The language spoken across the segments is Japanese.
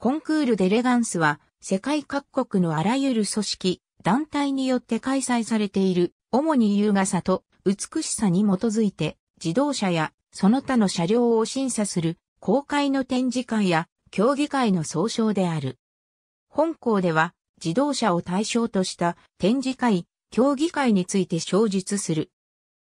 コンクールデレガンスは世界各国のあらゆる組織、団体によって開催されている、主に優雅さと美しさに基づいて、自動車やその他の車両を審査する公開の展示会や競技会の総称である。本校では自動車を対象とした展示会、競技会について詳述する。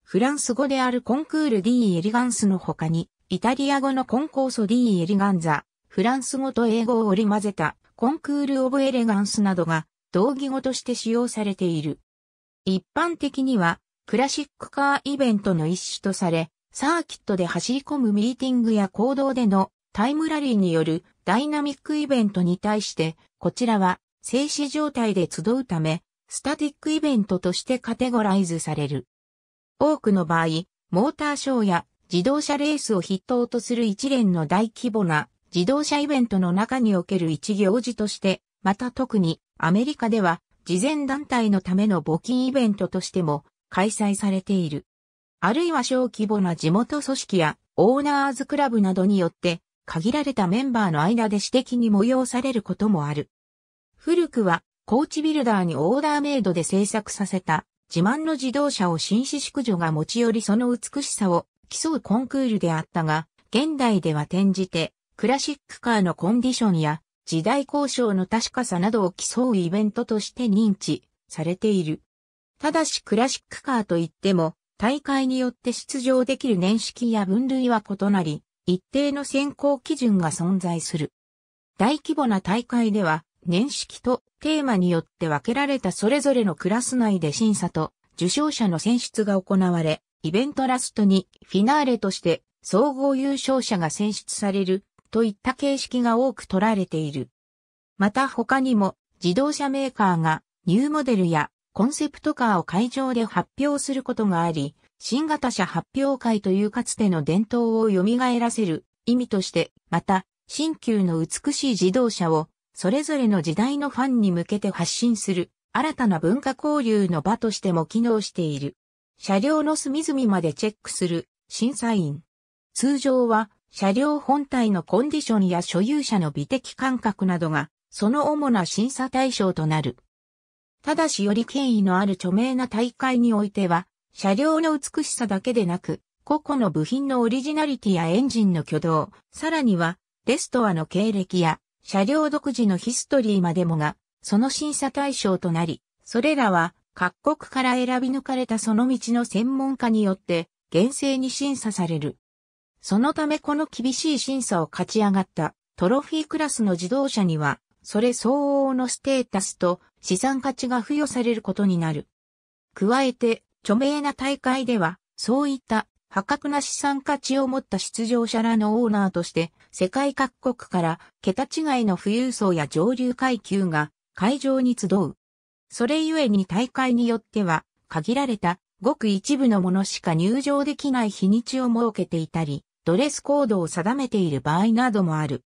フランス語であるコンクールデー・エリガンスの他に、イタリア語のコンコーソー・エリガンザ、フランス語と英語を織り交ぜたコンクール・オブ・エレガンスなどが同義語として使用されている。一般的にはクラシックカーイベントの一種とされ、サーキットで走り込むミーティングや行動でのタイムラリーによるダイナミックイベントに対して、こちらは静止状態で集うため、スタティックイベントとしてカテゴライズされる。多くの場合、モーターショーや自動車レースを筆頭とする一連の大規模な自動車イベントの中における一行事として、また特にアメリカでは事前団体のための募金イベントとしても開催されている。あるいは小規模な地元組織やオーナーズクラブなどによって限られたメンバーの間で私的に催されることもある。古くはコーチビルダーにオーダーメイドで制作させた自慢の自動車を紳士淑女が持ち寄りその美しさを競うコンクールであったが、現代では転じてクラシックカーのコンディションや時代交渉の確かさなどを競うイベントとして認知されている。ただしクラシックカーといっても、大会によって出場できる年式や分類は異なり、一定の選考基準が存在する。大規模な大会では、年式とテーマによって分けられたそれぞれのクラス内で審査と受賞者の選出が行われ、イベントラストにフィナーレとして総合優勝者が選出されるといった形式が多く取られている。また他にも自動車メーカーがニューモデルやコンセプトカーを会場で発表することがあり、新型車発表会というかつての伝統を蘇らせる意味として、また、新旧の美しい自動車をそれぞれの時代のファンに向けて発信する新たな文化交流の場としても機能している。車両の隅々までチェックする審査員。通常は車両本体のコンディションや所有者の美的感覚などが、その主な審査対象となる。ただしより権威のある著名な大会においては、車両の美しさだけでなく、個々の部品のオリジナリティやエンジンの挙動、さらには、レストアの経歴や、車両独自のヒストリーまでもが、その審査対象となり、それらは、各国から選び抜かれたその道の専門家によって、厳正に審査される。そのためこの厳しい審査を勝ち上がったトロフィークラスの自動車には、それ相応のステータスと資産価値が付与されることになる。加えて、著名な大会では、そういった破格な資産価値を持った出場者らのオーナーとして、世界各国から桁違いの富裕層や上流階級が会場に集う。それゆえに大会によっては、限られたごく一部のものしか入場できない日にちを設けていたり、ドレスコードを定めている場合などもある。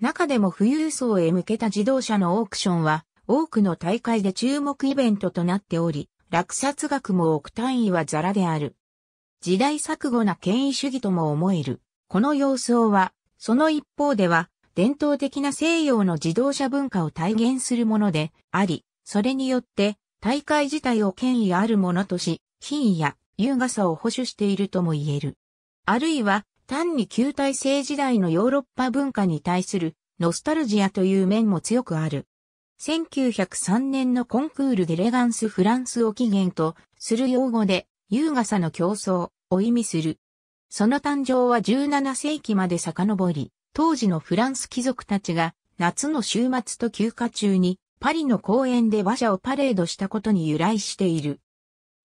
中でも富裕層へ向けた自動車のオークションは、多くの大会で注目イベントとなっており、落札額も億単位はザラである。時代錯誤な権威主義とも思える。この様相は、その一方では、伝統的な西洋の自動車文化を体現するものであり、それによって、大会自体を権威あるものとし、品位や優雅さを保守しているとも言える。あるいは、単に旧体制時代のヨーロッパ文化に対するノスタルジアという面も強くある。1903年のコンクールでレガンス・フランスを起源とする用語で優雅さの競争を意味する。その誕生は17世紀まで遡り、当時のフランス貴族たちが夏の週末と休暇中にパリの公園で馬車をパレードしたことに由来している。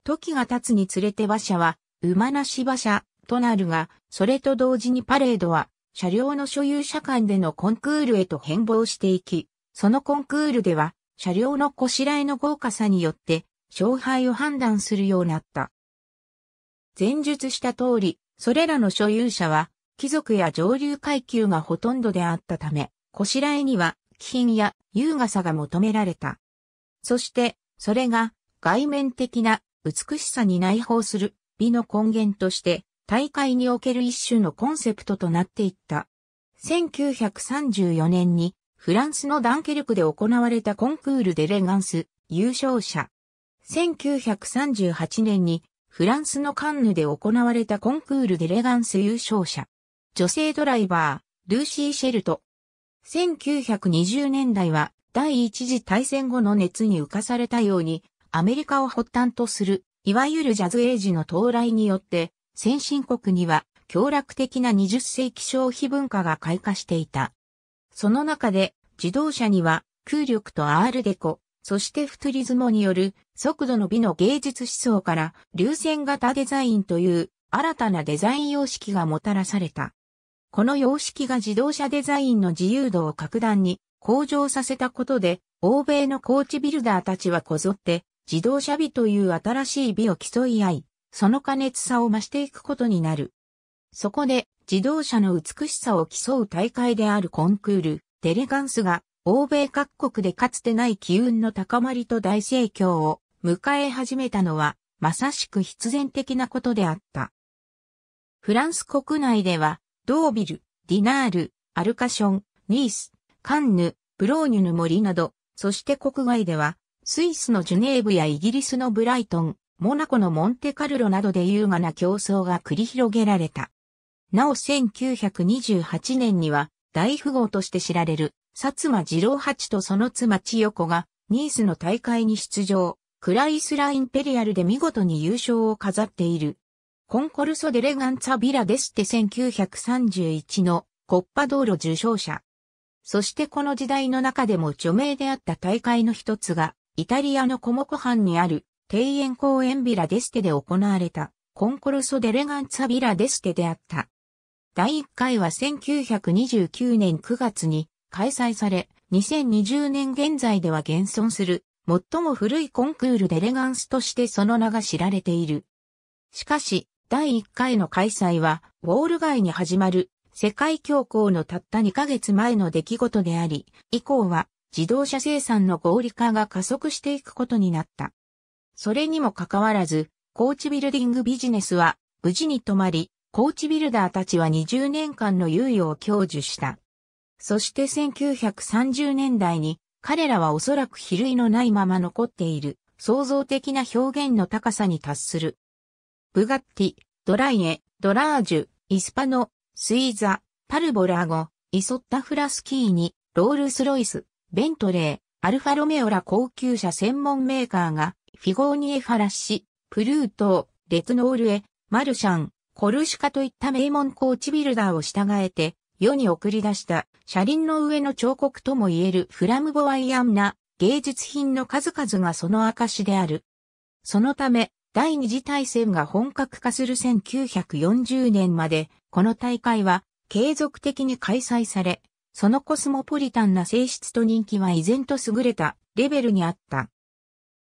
時が経つにつれて馬車は馬なし馬車、となるが、それと同時にパレードは、車両の所有者間でのコンクールへと変貌していき、そのコンクールでは、車両のこしらえの豪華さによって、勝敗を判断するようになった。前述した通り、それらの所有者は、貴族や上流階級がほとんどであったため、こしらえには、気品や優雅さが求められた。そして、それが、外面的な美しさに内包する美の根源として、大会における一種のコンセプトとなっていった。1934年にフランスのダンケルクで行われたコンクールでレガンス優勝者。1938年にフランスのカンヌで行われたコンクールでレガンス優勝者。女性ドライバー、ルーシー・シェルト。1920年代は第一次大戦後の熱に浮かされたようにアメリカを発端とするいわゆるジャズエイジの到来によって先進国には強楽的な20世紀消費文化が開花していた。その中で自動車には空力とアールデコ、そしてフトリズモによる速度の美の芸術思想から流線型デザインという新たなデザイン様式がもたらされた。この様式が自動車デザインの自由度を格段に向上させたことで、欧米のコーチビルダーたちはこぞって自動車美という新しい美を競い合い、その過熱さを増していくことになる。そこで、自動車の美しさを競う大会であるコンクール、デレガンスが、欧米各国でかつてない機運の高まりと大盛況を迎え始めたのは、まさしく必然的なことであった。フランス国内では、ドービル、ディナール、アルカション、ニース、カンヌ、ブローニュの森など、そして国外では、スイスのジュネーブやイギリスのブライトン、モナコのモンテカルロなどで優雅な競争が繰り広げられた。なお1928年には大富豪として知られる薩摩二郎八とその妻千代子がニースの大会に出場、クライスラインペリアルで見事に優勝を飾っている。コンコルソデレガンツァビラデステ1931のコッパ道路受賞者。そしてこの時代の中でも著名であった大会の一つが、イタリアのコモコ藩にある庭園公園ビラデステで行われた、コンコルソ・デレガンツァ・ビラデステであった。第1回は1929年9月に開催され、2020年現在では現存する、最も古いコンクールデレガンスとしてその名が知られている。しかし、第1回の開催は、ウォール街に始まる、世界恐慌のたった2ヶ月前の出来事であり、以降は、自動車生産の合理化が加速していくことになった。それにもかかわらず、コーチビルディングビジネスは無事に止まり、コーチビルダーたちは20年間の猶予を享受した。そして1930年代に彼らはおそらく比類のないまま残っている創造的な表現の高さに達する。ブガッティ、ドライエ、ドラージュ、イスパノ、スイーザ、パルボラーゴ、イソッタフラスキーニ、ロールスロイス、ベントレー、アルファロメオら高級車専門メーカーがフィゴーニエファラッシ、プルート、レツノールエ、マルシャン、コルシカといった名門コーチビルダーを従えて、世に送り出した車輪の上の彫刻とも言えるフラムボワイアンな芸術品の数々がその証である。そのため、第二次大戦が本格化する1940年まで、この大会は継続的に開催され、そのコスモポリタンな性質と人気は依然と優れたレベルにあった。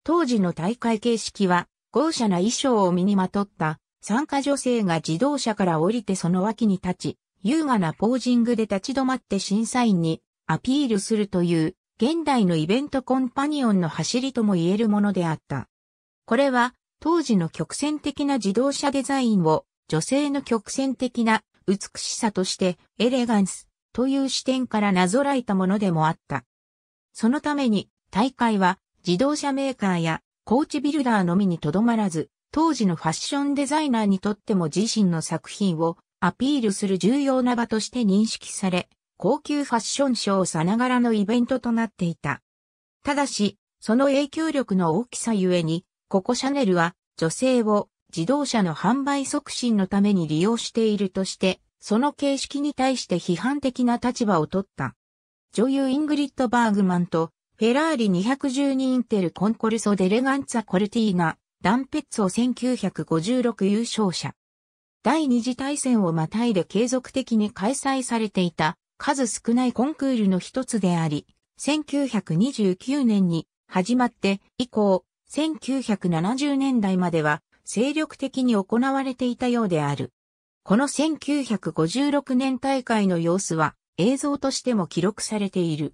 当時の大会形式は、豪奢な衣装を身にまとった参加女性が自動車から降りてその脇に立ち、優雅なポージングで立ち止まって審査員にアピールするという現代のイベントコンパニオンの走りとも言えるものであった。これは当時の曲線的な自動車デザインを女性の曲線的な美しさとしてエレガンスという視点からなぞらえたものでもあった。そのために大会は自動車メーカーやコーチビルダーのみにとどまらず、当時のファッションデザイナーにとっても自身の作品をアピールする重要な場として認識され、高級ファッションショーさながらのイベントとなっていた。ただし、その影響力の大きさゆえに、ココシャネルは女性を自動車の販売促進のために利用しているとして、その形式に対して批判的な立場を取った。女優イングリッド・バーグマンとフェラーリ212インテルコンコルソデレガンツァコルティーナ、ダンペッツォ1956優勝者。第二次大戦をまたいで継続的に開催されていた数少ないコンクールの一つであり、1929年に始まって以降、1970年代までは精力的に行われていたようである。この1956年大会の様子は映像としても記録されている。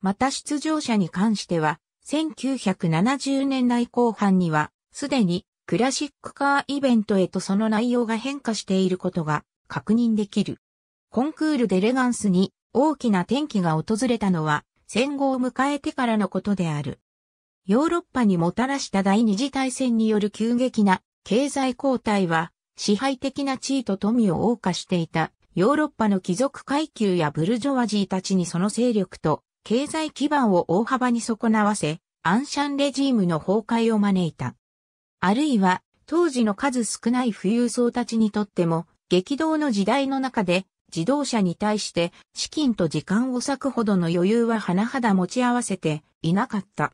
また出場者に関しては、1970年代後半には、すでにクラシックカーイベントへとその内容が変化していることが確認できる。コンクールでレガンスに大きな転機が訪れたのは戦後を迎えてからのことである。ヨーロッパにもたらした第二次大戦による急激な経済交代は支配的な地位と富を謳歌していたヨーロッパの貴族階級やブルジョワジーたちにその勢力と経済基盤を大幅に損なわせ、アンシャンレジームの崩壊を招いた。あるいは、当時の数少ない富裕層たちにとっても、激動の時代の中で、自動車に対して資金と時間を割くほどの余裕は甚だ持ち合わせていなかった。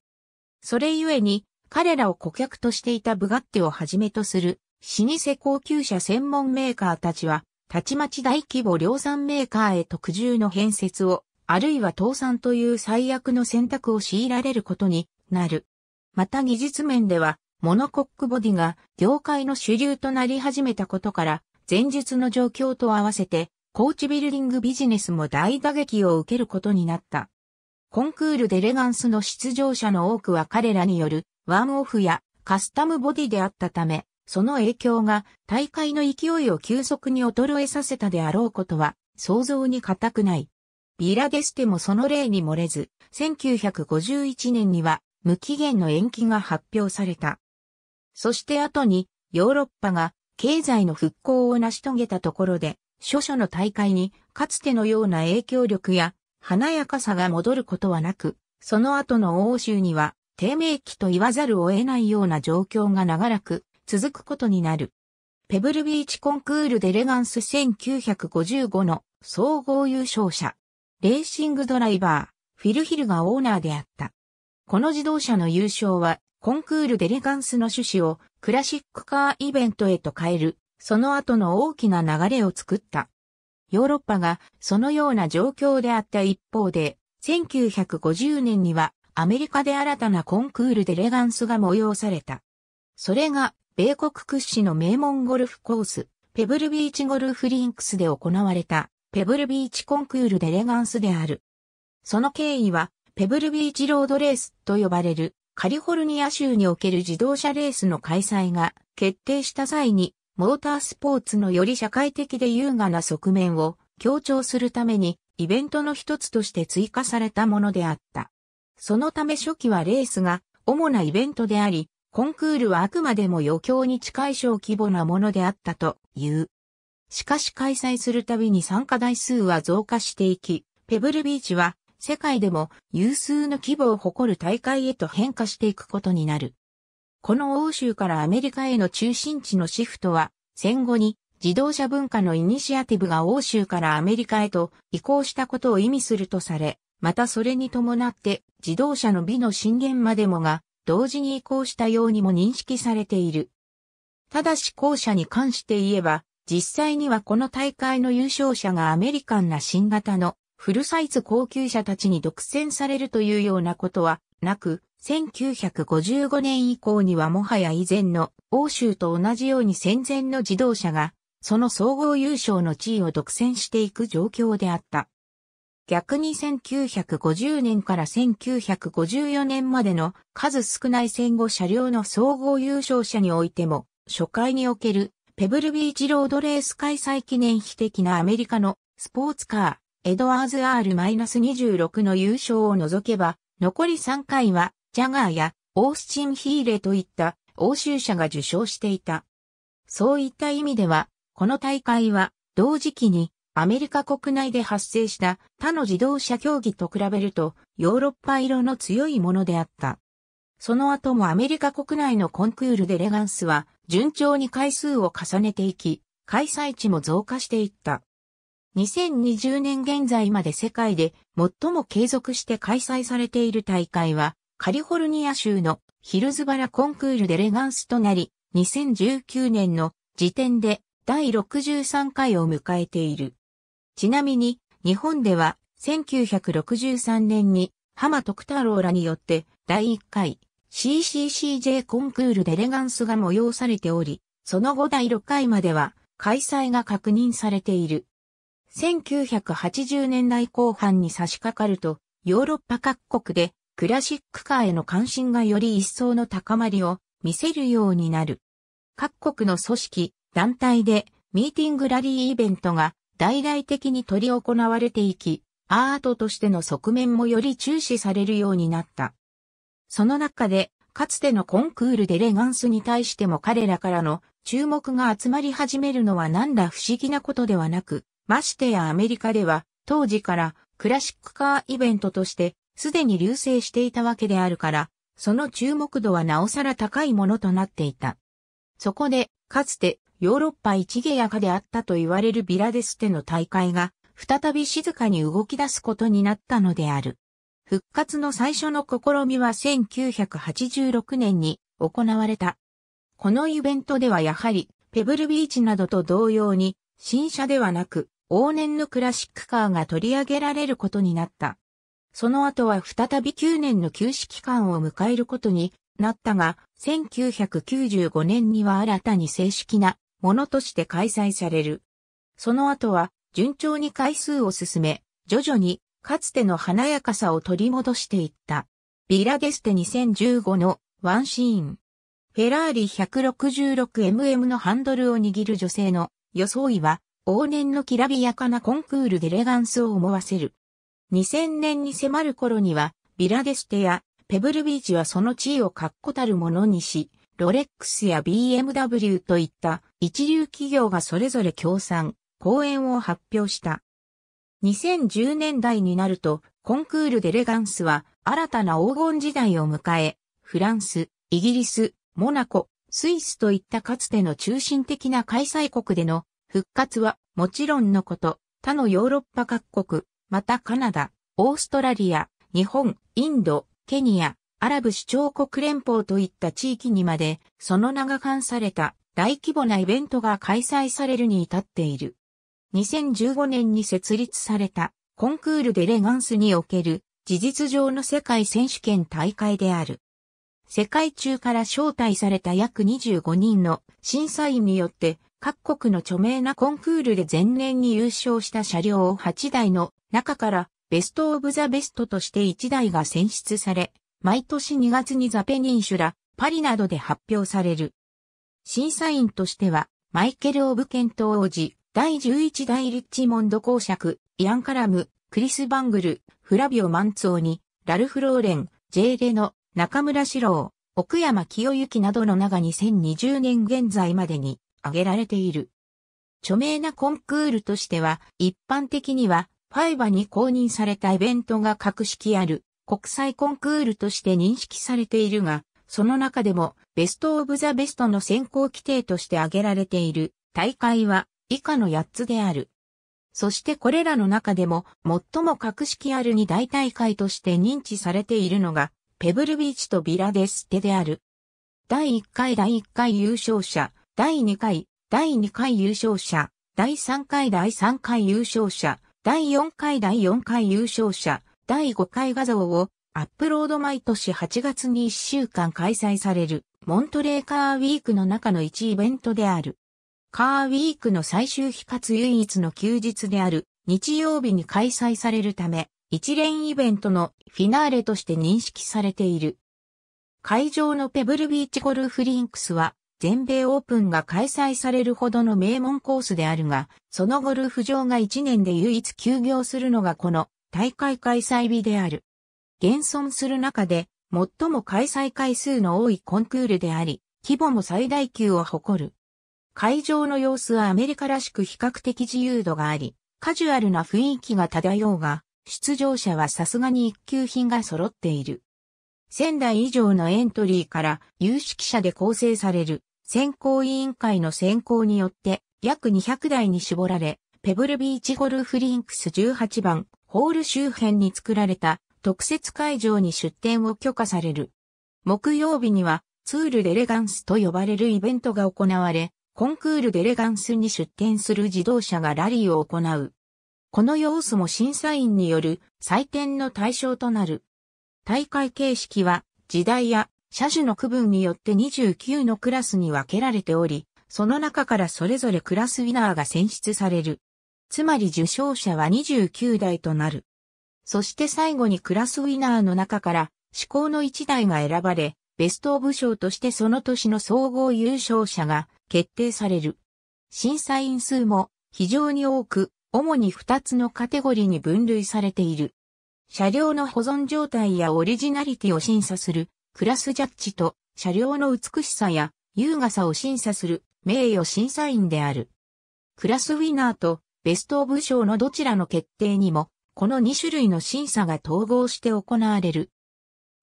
それゆえに、彼らを顧客としていたブガッテをはじめとする、老舗高級車専門メーカーたちは、たちまち大規模量産メーカーへ特重の変設をあるいは倒産という最悪の選択を強いられることになる。また技術面では、モノコックボディが業界の主流となり始めたことから、前述の状況と合わせて、コーチビルディングビジネスも大打撃を受けることになった。コンクールでレガンスの出場者の多くは彼らによるワンオフやカスタムボディであったため、その影響が大会の勢いを急速に衰えさせたであろうことは想像に難くない。ビラデステもその例に漏れず、1951年には無期限の延期が発表された。そして後にヨーロッパが経済の復興を成し遂げたところで、諸々の大会にかつてのような影響力や華やかさが戻ることはなく、その後の欧州には低迷期と言わざるを得ないような状況が長らく続くことになる。ペブルビーチコンクールデレガンス1955の総合優勝者、レーシングドライバー、フィルヒルがオーナーであった。この自動車の優勝は、コンクールデレガンスの趣旨をクラシックカーイベントへと変える、その後の大きな流れを作った。ヨーロッパがそのような状況であった一方で、1950年にはアメリカで新たなコンクールデレガンスが催された。それが、米国屈指の名門ゴルフコース、ペブルビーチゴルフリンクスで行われたペブルビーチコンクールでレガンスである。その経緯は、ペブルビーチロードレースと呼ばれるカリフォルニア州における自動車レースの開催が決定した際に、モータースポーツのより社会的で優雅な側面を強調するために、イベントの一つとして追加されたものであった。そのため初期はレースが主なイベントであり、コンクールはあくまでも余興に近い小規模なものであったという。しかし開催するたびに参加台数は増加していき、ペブルビーチは世界でも有数の規模を誇る大会へと変化していくことになる。この欧州からアメリカへの中心地のシフトは戦後に自動車文化のイニシアティブが欧州からアメリカへと移行したことを意味するとされ、またそれに伴って自動車の美の震源までもが同時に移行したようにも認識されている。ただし後者に関して言えば実際にはこの大会の優勝者がアメリカンな新型のフルサイズ高級車たちに独占されるというようなことはなく、1955年以降にはもはや以前の欧州と同じように戦前の自動車が、その総合優勝の地位を独占していく状況であった。逆に1950年から1954年までの数少ない戦後車両の総合優勝者においても、初回におけるペブルビーチロードレース開催記念碑的なアメリカのスポーツカー、エドワーズ R-26 の優勝を除けば、残り3回は、ジャガーやオースチン・ヒーレといった欧州車が受賞していた。そういった意味では、この大会は、同時期にアメリカ国内で発生した他の自動車競技と比べるとヨーロッパ色の強いものであった。その後もアメリカ国内のコンクールでレガンスは順調に回数を重ねていき、開催地も増加していった。2020年現在まで世界で最も継続して開催されている大会は、カリフォルニア州のヒルズバラコンクールでレガンスとなり、2019年の時点で第63回を迎えている。ちなみに、日本では1963年に浜徳太郎らによって、第1回 CCCJ コンクールでレガンスが催されており、その後第6回までは開催が確認されている。1980年代後半に差し掛かると、ヨーロッパ各国でクラシックカーへの関心がより一層の高まりを見せるようになる。各国の組織、団体でミーティングラリーイベントが大々的に取り行われていき、アートとしての側面もより注視されるようになった。その中で、かつてのコンクールでレガンスに対しても彼らからの注目が集まり始めるのは何ら不思議なことではなく、ましてやアメリカでは当時からクラシックカーイベントとしてすでに流星していたわけであるから、その注目度はなおさら高いものとなっていた。そこで、かつてヨーロッパ一芸やかであったと言われるビラデステの大会が再び静かに動き出すことになったのである。復活の最初の試みは1986年に行われた。このイベントではやはり、ペブルビーチなどと同様に、新車ではなく、往年のクラシックカーが取り上げられることになった。その後は再び9年の休止期間を迎えることになったが、1995年には新たに正式なものとして開催される。その後は順調に回数を進め、徐々にかつての華やかさを取り戻していった。ビラデステ2015のワンシーン。フェラーリ 166mm のハンドルを握る女性の装いは往年のきらびやかなコンクールでレガンスを思わせる。2000年に迫る頃にはビラデステやペブルビーチはその地位を確固たるものにし、ロレックスや BMW といった一流企業がそれぞれ協賛、講演を発表した。2010年代になると、コンクールでレガンスは新たな黄金時代を迎え、フランス、イギリス、モナコ、スイスといったかつての中心的な開催国での復活はもちろんのこと、他のヨーロッパ各国、またカナダ、オーストラリア、日本、インド、ケニア、アラブ首長国連邦といった地域にまで、その名が冠された大規模なイベントが開催されるに至っている。2015年に設立されたコンクールでレガンスにおける事実上の世界選手権大会である。世界中から招待された約25人の審査員によって各国の著名なコンクールで前年に優勝した車両を8台の中からベストオブザベストとして1台が選出され、毎年2月にザペニンシュラ、パリなどで発表される。審査員としてはマイケル・オブケント王子、第11代リッチモンド公爵、イアン・カラム、クリス・バングル、フラビオ・マンツオニ、ラルフ・ローレン、ジェイ・レノ、中村史郎、奥山清行などの名が2020年現在までに挙げられている。著名なコンクールとしては、一般的には、ファイバに公認されたイベントが格式ある国際コンクールとして認識されているが、その中でもベストオブザベストの選考規定として挙げられている大会は以下の8つである。そしてこれらの中でも最も格式ある二大大会として認知されているのが、ペブルビーチとビラデステである。第1回第1回優勝者、第2回、第2回優勝者、第3回第3回優勝者、第4回第4回優勝者、第5回画像をアップロード毎年8月に1週間開催されるモントレーカーウィークの中の1イベントである。カーウィークの最終日かつ唯一の休日である日曜日に開催されるため、一連イベントのフィナーレとして認識されている。会場のペブルビーチゴルフリンクスは全米オープンが開催されるほどの名門コースであるが、そのゴルフ場が1年で唯一休業するのがこの大会開催日である。現存する中で最も開催回数の多いコンクールであり、規模も最大級を誇る。会場の様子はアメリカらしく比較的自由度があり、カジュアルな雰囲気が漂うが、出場者はさすがに一級品が揃っている。1000台以上のエントリーから有識者で構成される選考委員会の選考によって約200台に絞られ、ペブルビーチゴルフリンクス18番ホール周辺に作られた特設会場に出展を許可される。木曜日にはツールデレガンスと呼ばれるイベントが行われ、コンクールデレガンスに出展する自動車がラリーを行う。この要素も審査員による採点の対象となる。大会形式は時代や車種の区分によって29のクラスに分けられており、その中からそれぞれクラスウィナーが選出される。つまり受賞者は29台となる。そして最後にクラスウィナーの中から、試行の1台が選ばれ、ベストオブ賞としてその年の総合優勝者が決定される。審査員数も非常に多く、主に2つのカテゴリーに分類されている。車両の保存状態やオリジナリティを審査するクラスジャッジと車両の美しさや優雅さを審査する名誉審査員である。クラスウィナーとベストオブ賞のどちらの決定にも、この2種類の審査が統合して行われる。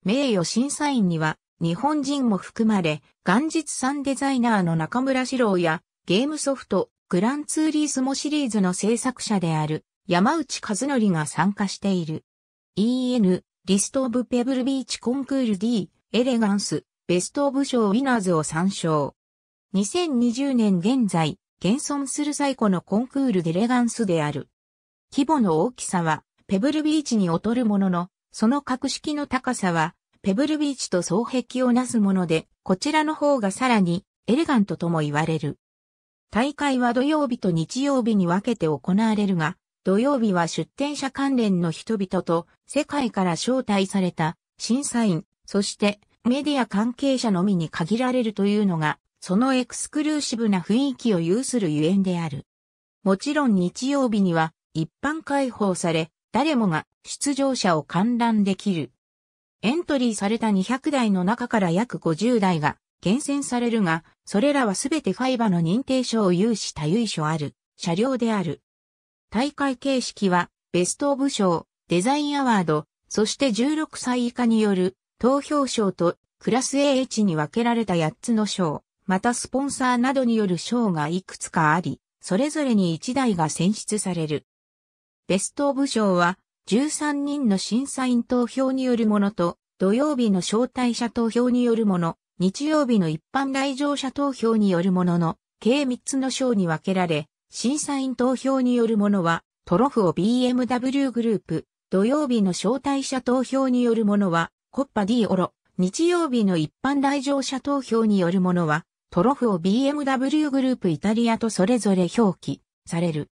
名誉審査員には日本人も含まれ、元日さんデザイナーの中村史郎や、ゲームソフト、グランツーリースモシリーズの制作者である、山内和則が参加している。EN、リスト・オブ・ペブルビーチ・コンクール D、エレガンス、ベスト・オブ・ショー・ウィナーズを参照。2020年現在、現存する最古のコンクールデレガンスである。規模の大きさは、ペブルビーチに劣るものの、その格式の高さは、ペブルビーチと双璧をなすもので、こちらの方がさらにエレガントとも言われる。大会は土曜日と日曜日に分けて行われるが、土曜日は出展者関連の人々と世界から招待された審査員、そしてメディア関係者のみに限られるというのが、そのエクスクルーシブな雰囲気を有するゆえんである。もちろん日曜日には一般開放され、誰もが出場者を観覧できる。エントリーされた200台の中から約50台が厳選されるが、それらはすべてファイバの認定証を有した由緒ある車両である。大会形式は、ベストオブ賞、デザインアワード、そして16歳以下による投票賞とクラス AH に分けられた8つの賞、またスポンサーなどによる賞がいくつかあり、それぞれに1台が選出される。ベストオブ賞は13人の審査員投票によるものと、土曜日の招待者投票によるもの、日曜日の一般来場者投票によるものの、計3つの賞に分けられ、審査員投票によるものは、トロフを BMW グループ、土曜日の招待者投票によるものは、コッパ D オロ、日曜日の一般来場者投票によるものは、トロフを BMW グループイタリアとそれぞれ表記される。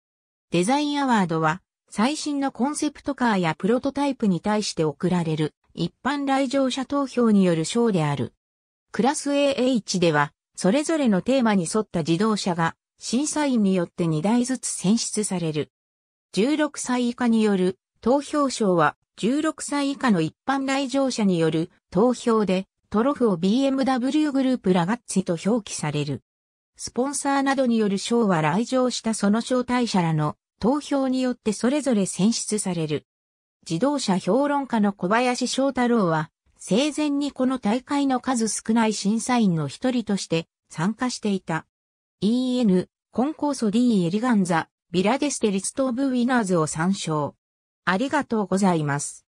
デザインアワードは、最新のコンセプトカーやプロトタイプに対して送られる一般来場者投票による賞である。クラス AH では、それぞれのテーマに沿った自動車が審査員によって2台ずつ選出される。16歳以下による投票賞は16歳以下の一般来場者による投票でトロフを BMW グループラガッツィと表記される。スポンサーなどによる賞は来場したその招待者らの投票によってそれぞれ選出される。自動車評論家の小林翔太郎は、生前にこの大会の数少ない審査員の一人として参加していた。EN、コンコーソ D エリガンザ、ビラデステリストーブウィナーズを参照。ありがとうございます。